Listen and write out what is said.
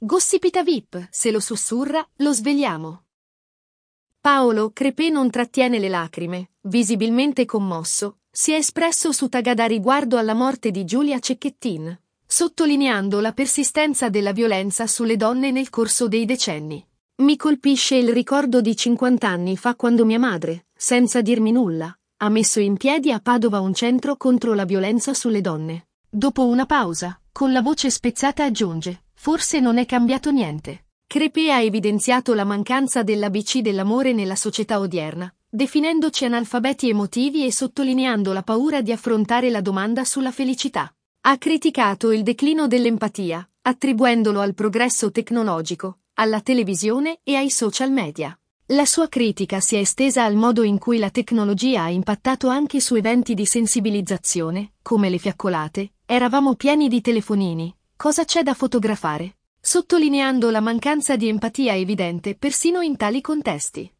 Gossipita VIP, se lo sussurra, lo svegliamo. Paolo Crepé non trattiene le lacrime, visibilmente commosso, si è espresso su Tagada riguardo alla morte di Giulia Cecchettin, sottolineando la persistenza della violenza sulle donne nel corso dei decenni. Mi colpisce il ricordo di 50 anni fa quando mia madre, senza dirmi nulla, ha messo in piedi a Padova un centro contro la violenza sulle donne. Dopo una pausa, con la voce spezzata aggiunge Forse non è cambiato niente. Crepe ha evidenziato la mancanza dell'ABC dell'amore nella società odierna, definendoci analfabeti emotivi e sottolineando la paura di affrontare la domanda sulla felicità. Ha criticato il declino dell'empatia, attribuendolo al progresso tecnologico, alla televisione e ai social media. La sua critica si è estesa al modo in cui la tecnologia ha impattato anche su eventi di sensibilizzazione, come le fiaccolate, eravamo pieni di telefonini, cosa c'è da fotografare, sottolineando la mancanza di empatia evidente persino in tali contesti.